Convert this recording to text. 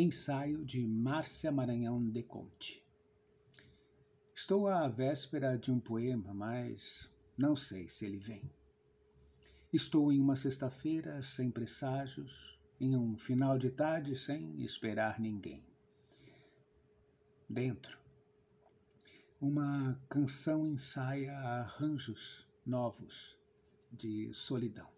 Ensaio de Márcia Maranhão de Conte. Estou à véspera de um poema, mas não sei se ele vem. Estou em uma sexta-feira sem presságios, em um final de tarde sem esperar ninguém. Dentro, uma canção ensaia arranjos novos de solidão.